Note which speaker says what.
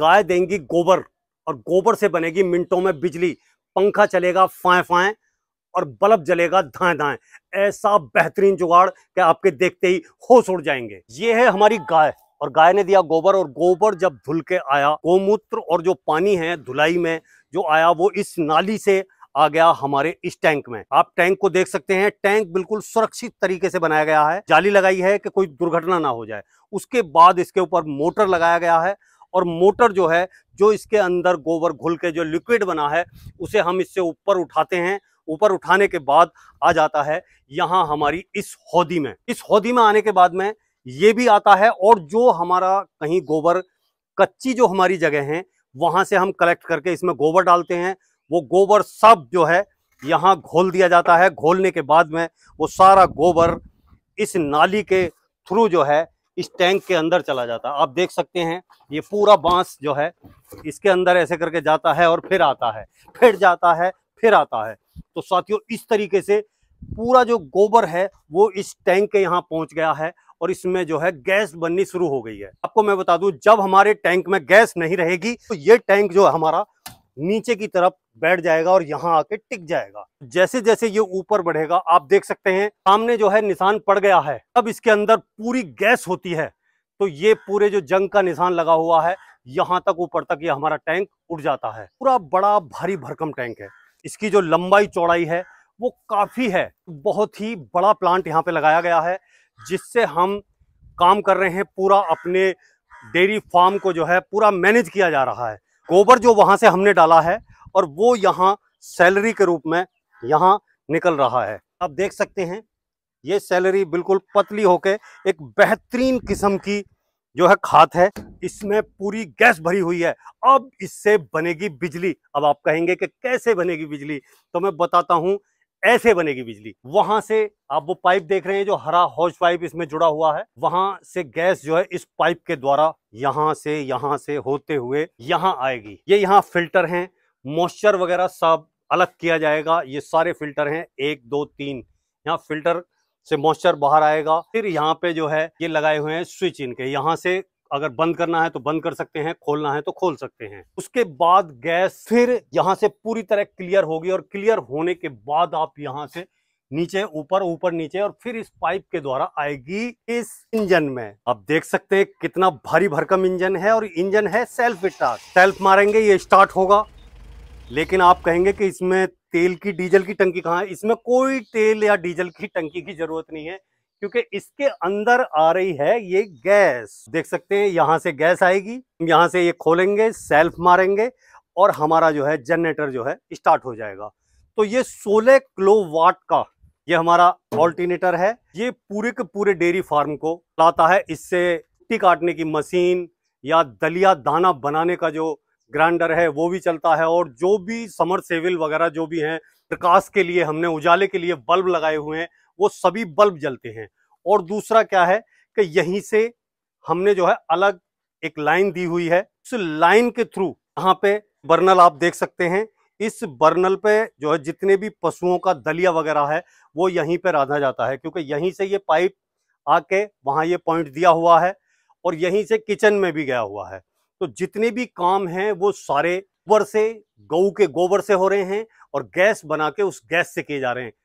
Speaker 1: गाय देंगी गोबर और गोबर से बनेगी मिनटों में बिजली पंखा चलेगा फाए फाए और बल्ब जलेगा धाएं धाएं ऐसा बेहतरीन जुगाड़ कि आपके देखते ही होश उड़ जाएंगे ये है हमारी गाय और गाय ने दिया गोबर और गोबर जब धुल के आया गोमूत्र और जो पानी है धुलाई में जो आया वो इस नाली से आ गया हमारे इस टैंक में आप टैंक को देख सकते हैं टैंक बिल्कुल सुरक्षित तरीके से बनाया गया है जाली लगाई है कि कोई दुर्घटना ना हो जाए उसके बाद इसके ऊपर मोटर लगाया गया है और मोटर जो है जो इसके अंदर गोबर घुल के जो लिक्विड बना है उसे हम इससे ऊपर उठाते हैं ऊपर उठाने के बाद आ जाता है यहाँ हमारी इस हौदी में इस हौदी में आने के बाद में ये भी आता है और जो हमारा कहीं गोबर कच्ची जो हमारी जगह है वहाँ से हम कलेक्ट करके इसमें गोबर डालते हैं वो गोबर सब जो है यहाँ घोल दिया जाता है घोलने के बाद में वो सारा गोबर इस नाली के थ्रू जो है इस टैंक के अंदर चला जाता आप देख सकते हैं ये पूरा बांस जो है इसके अंदर ऐसे करके जाता है और फिर आता है फिर जाता है फिर आता है तो साथियों इस तरीके से पूरा जो गोबर है वो इस टैंक के यहाँ पहुंच गया है और इसमें जो है गैस बननी शुरू हो गई है आपको मैं बता दूं जब हमारे टैंक में गैस नहीं रहेगी तो ये टैंक जो है हमारा नीचे की तरफ बैठ जाएगा और यहाँ आके टिक जाएगा जैसे जैसे ये ऊपर बढ़ेगा आप देख सकते हैं सामने जो है निशान पड़ गया है अब इसके अंदर पूरी गैस होती है तो ये पूरे जो जंग का निशान लगा हुआ है यहाँ तक ऊपर तक ये हमारा टैंक उड़ जाता है पूरा बड़ा भारी भरकम टैंक है इसकी जो लंबाई चौड़ाई है वो काफ़ी है बहुत ही बड़ा प्लांट यहाँ पे लगाया गया है जिससे हम काम कर रहे हैं पूरा अपने डेयरी फार्म को जो है पूरा मैनेज किया जा रहा है गोबर जो वहां से हमने डाला है और वो यहाँ सैलरी के रूप में यहाँ निकल रहा है आप देख सकते हैं ये सैलरी बिल्कुल पतली होके एक बेहतरीन किस्म की जो है खाद है इसमें पूरी गैस भरी हुई है अब इससे बनेगी बिजली अब आप कहेंगे कि कैसे बनेगी बिजली तो मैं बताता हूँ ऐसे बनेगी बिजली वहां से आप वो पाइप देख रहे हैं जो हरा हौज पाइप इसमें जुड़ा हुआ है वहां से गैस जो है इस पाइप के द्वारा यहाँ से यहाँ से होते हुए यहाँ आएगी ये यहाँ फिल्टर हैं मॉइस्चर वगैरह सब अलग किया जाएगा ये सारे फिल्टर हैं एक दो तीन यहाँ फिल्टर से मॉइस्चर बाहर आएगा फिर यहाँ पे जो है ये लगाए हुए हैं स्विच इनके यहाँ से अगर बंद करना है तो बंद कर सकते हैं खोलना है तो खोल सकते हैं उसके बाद गैस फिर यहाँ से पूरी तरह क्लियर होगी और क्लियर होने के बाद आप यहाँ से नीचे ऊपर ऊपर नीचे और फिर इस पाइप के द्वारा आएगी इस इंजन में आप देख सकते हैं कितना भारी भरकम इंजन है और इंजन है सेल्फ स्टार्ट सेल्फ मारेंगे ये स्टार्ट होगा लेकिन आप कहेंगे कि इसमें तेल की डीजल की टंकी कहाँ है इसमें कोई तेल या डीजल की टंकी की जरूरत नहीं है क्योंकि इसके अंदर आ रही है ये गैस देख सकते हैं यहाँ से गैस आएगी यहाँ से ये खोलेंगे सेल्फ मारेंगे और हमारा जो है जनरेटर जो है स्टार्ट हो जाएगा तो ये सोलह किलो वाट का ये हमारा ऑल्टीनेटर है ये पूरे के पूरे डेयरी फार्म को लाता है इससे मिट्टी काटने की मशीन या दलिया दाना बनाने का जो ग्राइंडर है वो भी चलता है और जो भी समर सेविल वगैरह जो भी हैं प्रकाश के लिए हमने उजाले के लिए बल्ब लगाए हुए हैं वो सभी बल्ब जलते हैं और दूसरा क्या है कि यहीं से हमने जो है अलग एक लाइन दी हुई है उस लाइन के थ्रू यहाँ पे बर्नल आप देख सकते हैं इस बर्नल पे जो है जितने भी पशुओं का दलिया वगैरह है वो यहीं पे राधा जाता है क्योंकि यहीं से ये पाइप आके वहाँ ये पॉइंट दिया हुआ है और यहीं से किचन में भी गया हुआ है तो जितने भी काम हैं वो सारे गोबर से गऊ के गोबर से हो रहे हैं और गैस बना के उस गैस से किए जा रहे हैं